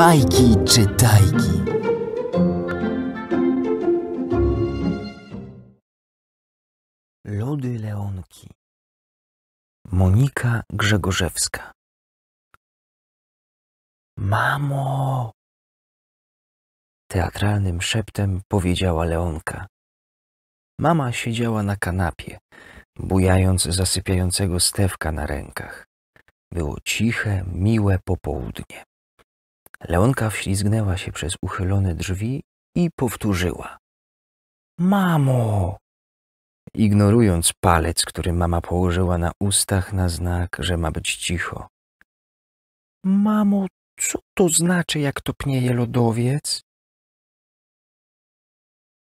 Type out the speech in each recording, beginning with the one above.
Bajki czytajki. Lody Leonki. Monika Grzegorzewska. Mamo! Teatralnym szeptem powiedziała Leonka. Mama siedziała na kanapie, bujając zasypiającego Stewka na rękach. Było ciche, miłe popołudnie. Leonka wślizgnęła się przez uchylone drzwi i powtórzyła. Mamo! Ignorując palec, który mama położyła na ustach na znak, że ma być cicho. Mamo, co to znaczy, jak topnieje lodowiec?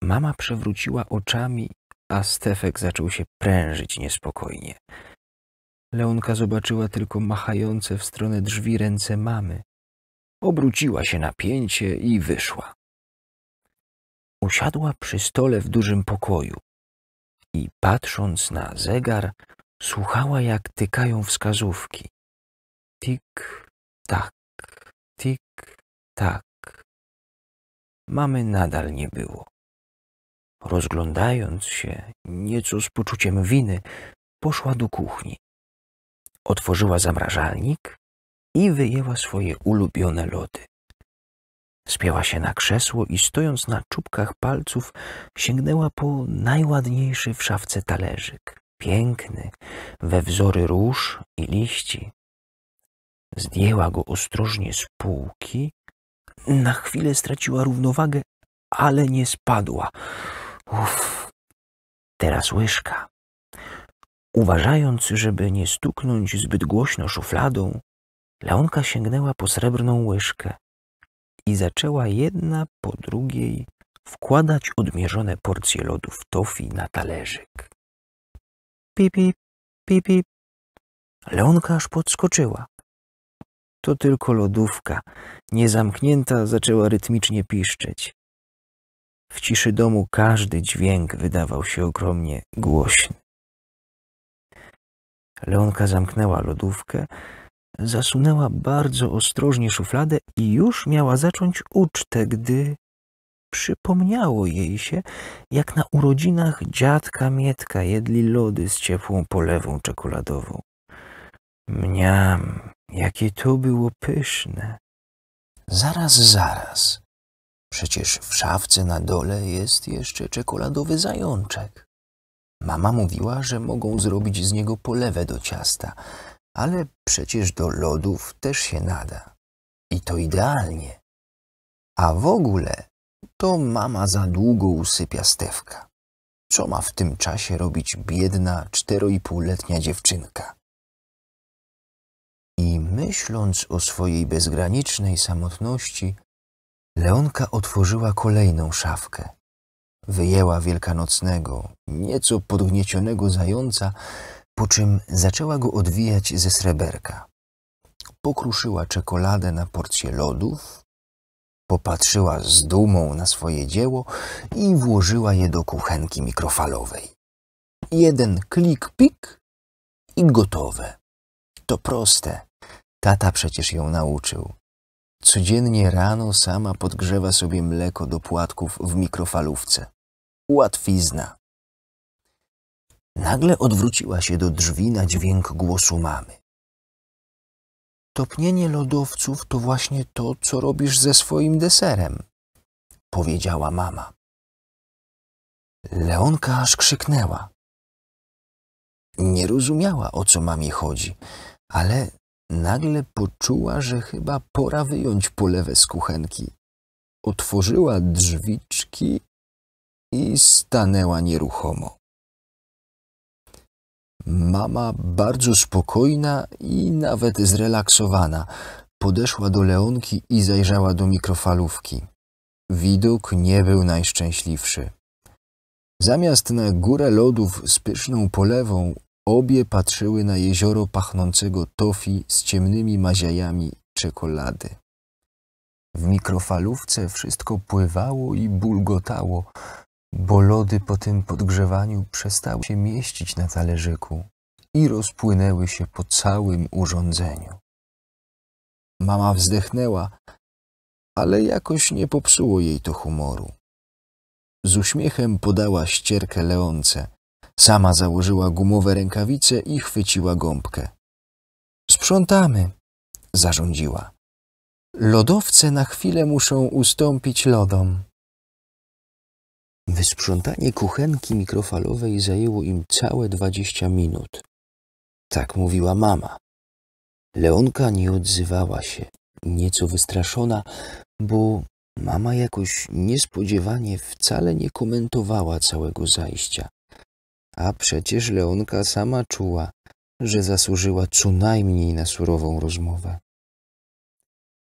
Mama przewróciła oczami, a Stefek zaczął się prężyć niespokojnie. Leonka zobaczyła tylko machające w stronę drzwi ręce mamy obróciła się na pięcie i wyszła. Usiadła przy stole w dużym pokoju i patrząc na zegar, słuchała jak tykają wskazówki. Tik, tak, tik, tak. Mamy nadal nie było. Rozglądając się, nieco z poczuciem winy, poszła do kuchni. Otworzyła zamrażalnik i wyjęła swoje ulubione lody. Spięła się na krzesło i stojąc na czubkach palców, sięgnęła po najładniejszy w szafce talerzyk, piękny, we wzory róż i liści. Zdjęła go ostrożnie z półki. Na chwilę straciła równowagę, ale nie spadła. Uff, teraz łyżka. Uważając, żeby nie stuknąć zbyt głośno szufladą, Leonka sięgnęła po srebrną łyżkę i zaczęła jedna po drugiej wkładać odmierzone porcje lodów tofi na talerzyk. Pipi, pipi. Leonka aż podskoczyła. To tylko lodówka, niezamknięta, zaczęła rytmicznie piszczeć. W ciszy domu każdy dźwięk wydawał się ogromnie głośny. Leonka zamknęła lodówkę, Zasunęła bardzo ostrożnie szufladę i już miała zacząć ucztę, gdy przypomniało jej się, jak na urodzinach dziadka Mietka jedli lody z ciepłą polewą czekoladową. Mniam, jakie to było pyszne! Zaraz, zaraz. Przecież w szafce na dole jest jeszcze czekoladowy zajączek. Mama mówiła, że mogą zrobić z niego polewę do ciasta – ale przecież do lodów też się nada. I to idealnie. A w ogóle to mama za długo usypia Stewka. Co ma w tym czasie robić biedna, czteroipółletnia dziewczynka? I myśląc o swojej bezgranicznej samotności, Leonka otworzyła kolejną szafkę. Wyjęła wielkanocnego, nieco podgniecionego zająca po czym zaczęła go odwijać ze sreberka. Pokruszyła czekoladę na porcję lodów, popatrzyła z dumą na swoje dzieło i włożyła je do kuchenki mikrofalowej. Jeden klik, pik i gotowe. To proste. Tata przecież ją nauczył. Codziennie rano sama podgrzewa sobie mleko do płatków w mikrofalówce. Łatwizna. Nagle odwróciła się do drzwi na dźwięk głosu mamy. Topnienie lodowców to właśnie to, co robisz ze swoim deserem, powiedziała mama. Leonka aż krzyknęła. Nie rozumiała, o co mamie chodzi, ale nagle poczuła, że chyba pora wyjąć polewę z kuchenki. Otworzyła drzwiczki i stanęła nieruchomo. Mama, bardzo spokojna i nawet zrelaksowana, podeszła do Leonki i zajrzała do mikrofalówki. Widok nie był najszczęśliwszy. Zamiast na górę lodów z pyszną polewą, obie patrzyły na jezioro pachnącego tofi z ciemnymi maziajami czekolady. W mikrofalówce wszystko pływało i bulgotało, bo lody po tym podgrzewaniu przestały się mieścić na talerzyku i rozpłynęły się po całym urządzeniu. Mama wzdechnęła, ale jakoś nie popsuło jej to humoru. Z uśmiechem podała ścierkę Leonce. Sama założyła gumowe rękawice i chwyciła gąbkę. Sprzątamy, zarządziła. Lodowce na chwilę muszą ustąpić lodom. Wysprzątanie kuchenki mikrofalowej zajęło im całe dwadzieścia minut. Tak mówiła mama. Leonka nie odzywała się, nieco wystraszona, bo mama jakoś niespodziewanie wcale nie komentowała całego zajścia. A przecież Leonka sama czuła, że zasłużyła co najmniej na surową rozmowę.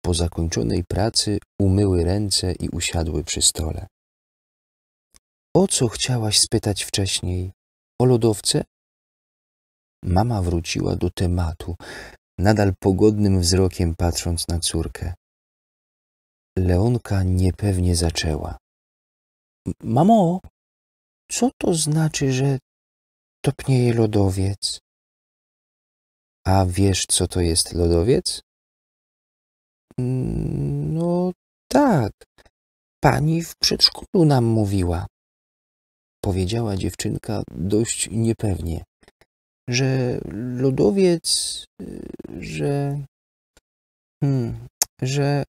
Po zakończonej pracy umyły ręce i usiadły przy stole. O co chciałaś spytać wcześniej? O lodowce? Mama wróciła do tematu, nadal pogodnym wzrokiem patrząc na córkę. Leonka niepewnie zaczęła. Mamo, co to znaczy, że topnieje lodowiec? A wiesz, co to jest lodowiec? Mm, no tak, pani w przedszkolu nam mówiła powiedziała dziewczynka dość niepewnie, że lodowiec, że. Hmm, że.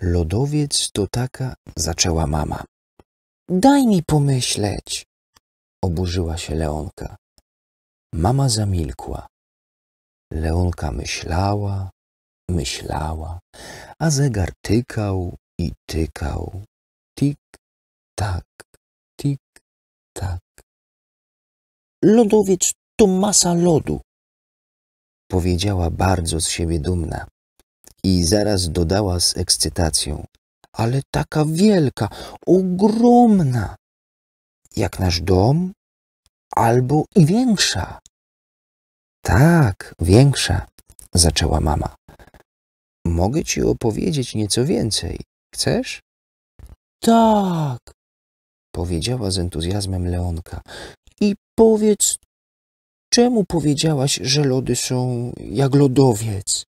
Lodowiec to taka, zaczęła mama. Daj mi pomyśleć, oburzyła się Leonka. Mama zamilkła. Leonka myślała, myślała, a zegar tykał i tykał. Tik, tak, Tik-tak. Lodowiec to masa lodu, powiedziała bardzo z siebie dumna i zaraz dodała z ekscytacją. Ale taka wielka, ogromna, jak nasz dom, albo i większa. Tak, większa, zaczęła mama. Mogę ci opowiedzieć nieco więcej. Chcesz? Tak, powiedziała z entuzjazmem Leonka. I powiedz, czemu powiedziałaś, że lody są jak lodowiec?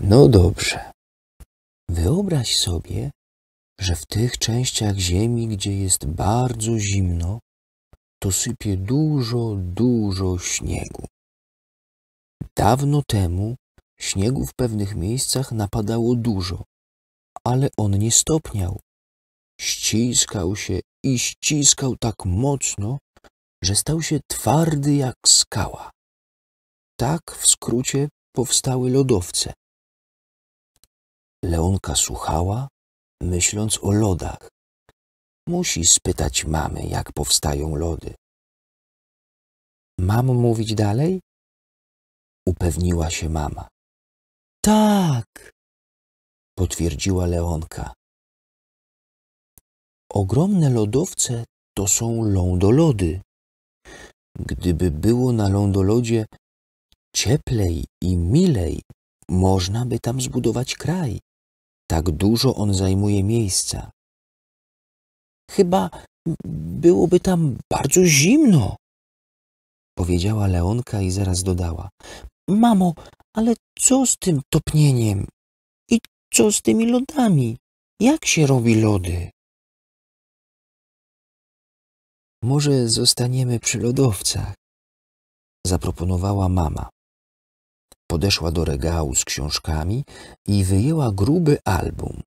No dobrze. Wyobraź sobie, że w tych częściach ziemi, gdzie jest bardzo zimno, to sypie dużo, dużo śniegu. Dawno temu śniegu w pewnych miejscach napadało dużo, ale on nie stopniał. Ściskał się i ściskał tak mocno, że stał się twardy jak skała. Tak w skrócie powstały lodowce. Leonka słuchała, myśląc o lodach. Musi spytać mamy, jak powstają lody. Mam mówić dalej? Upewniła się mama. Tak, potwierdziła Leonka. Ogromne lodowce to są lądolody. Gdyby było na lądolodzie cieplej i milej, można by tam zbudować kraj. Tak dużo on zajmuje miejsca. Chyba byłoby tam bardzo zimno, powiedziała Leonka i zaraz dodała. Mamo, ale co z tym topnieniem? I co z tymi lodami? Jak się robi lody? Może zostaniemy przy lodowcach? Zaproponowała mama. Podeszła do regału z książkami i wyjęła gruby album.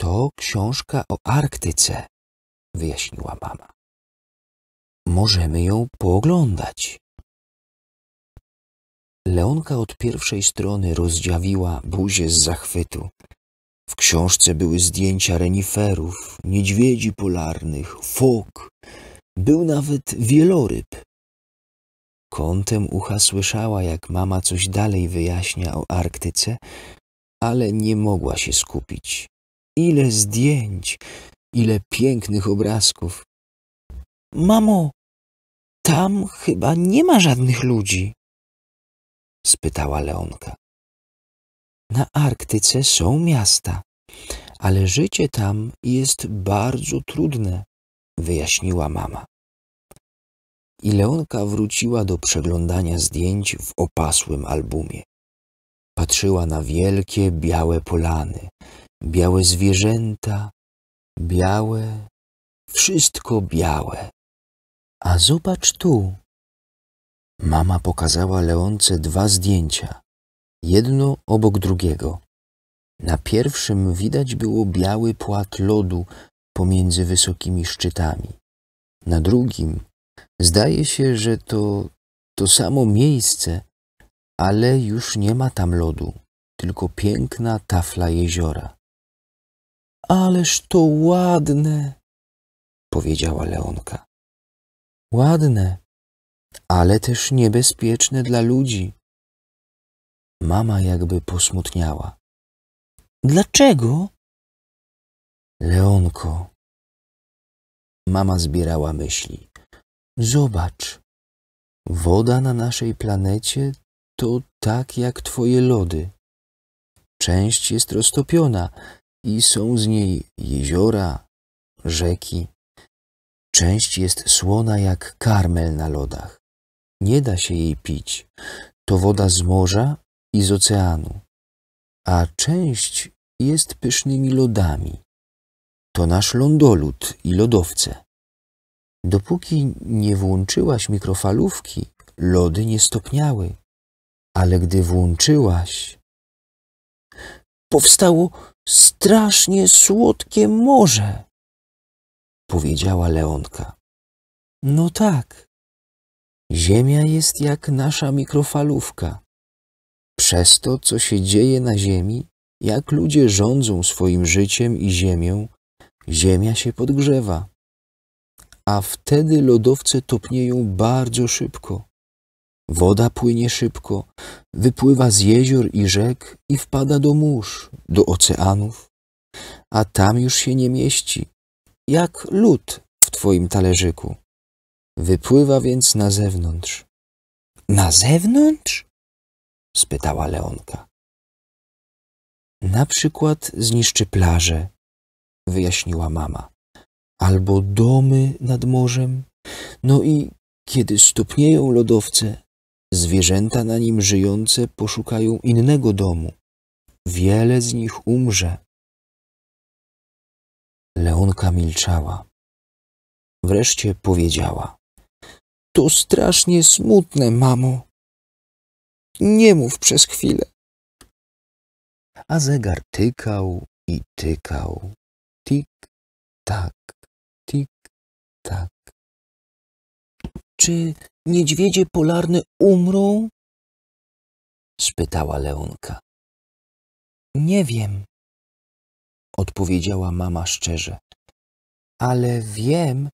To książka o Arktyce, wyjaśniła mama. Możemy ją pooglądać. Leonka od pierwszej strony rozdziawiła buzię z zachwytu. W książce były zdjęcia reniferów, niedźwiedzi polarnych, fok. Był nawet wieloryb. Kątem ucha słyszała, jak mama coś dalej wyjaśnia o Arktyce, ale nie mogła się skupić. Ile zdjęć, ile pięknych obrazków. Mamo, tam chyba nie ma żadnych ludzi, spytała Leonka. Na Arktyce są miasta, ale życie tam jest bardzo trudne, wyjaśniła mama. Ileonka wróciła do przeglądania zdjęć w opasłym albumie. Patrzyła na wielkie, białe polany, białe zwierzęta, białe, wszystko białe. A zobacz tu. Mama pokazała Leonce dwa zdjęcia jedno obok drugiego. Na pierwszym widać było biały płat lodu pomiędzy wysokimi szczytami. Na drugim zdaje się, że to to samo miejsce, ale już nie ma tam lodu, tylko piękna tafla jeziora. Ależ to ładne, powiedziała Leonka. Ładne, ale też niebezpieczne dla ludzi. Mama jakby posmutniała. Dlaczego? Leonko. Mama zbierała myśli. Zobacz. Woda na naszej planecie to tak jak twoje lody. Część jest roztopiona i są z niej jeziora, rzeki. Część jest słona jak karmel na lodach. Nie da się jej pić. To woda z morza i z oceanu, a część jest pysznymi lodami. To nasz lądolud i lodowce. Dopóki nie włączyłaś mikrofalówki, lody nie stopniały, ale gdy włączyłaś, powstało strasznie słodkie morze, powiedziała Leonka. No tak, ziemia jest jak nasza mikrofalówka. Przez to, co się dzieje na Ziemi, jak ludzie rządzą swoim życiem i Ziemią, Ziemia się podgrzewa. A wtedy lodowce topnieją bardzo szybko. Woda płynie szybko, wypływa z jezior i rzek i wpada do mórz, do oceanów, a tam już się nie mieści, jak lód w twoim talerzyku. Wypływa więc na zewnątrz. Na zewnątrz? spytała Leonka. Na przykład zniszczy plaże, wyjaśniła mama, albo domy nad morzem. No i kiedy stopnieją lodowce, zwierzęta na nim żyjące poszukają innego domu. Wiele z nich umrze. Leonka milczała. Wreszcie powiedziała: To strasznie smutne, mamo. Nie mów przez chwilę. A zegar tykał i tykał. Tik, tak, tik, tak. Czy niedźwiedzie polarne umrą? spytała Leonka. Nie wiem, odpowiedziała mama szczerze, ale wiem,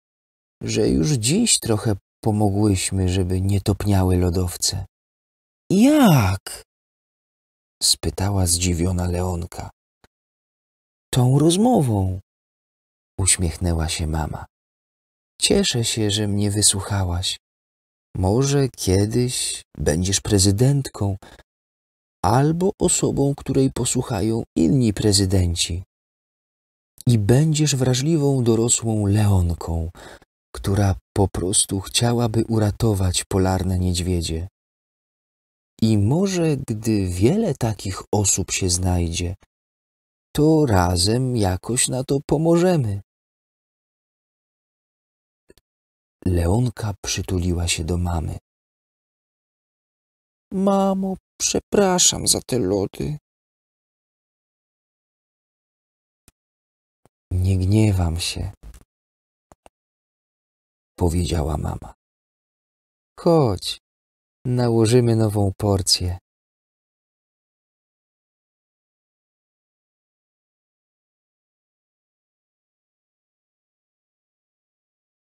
że już dziś trochę pomogłyśmy, żeby nie topniały lodowce. Jak? spytała zdziwiona Leonka. Tą rozmową, uśmiechnęła się mama. Cieszę się, że mnie wysłuchałaś. Może kiedyś będziesz prezydentką albo osobą, której posłuchają inni prezydenci. I będziesz wrażliwą dorosłą Leonką, która po prostu chciałaby uratować polarne niedźwiedzie. I może gdy wiele takich osób się znajdzie, to razem jakoś na to pomożemy. Leonka przytuliła się do mamy. Mamo, przepraszam za te lody. Nie gniewam się, powiedziała mama. Chodź, nałożymy nową porcję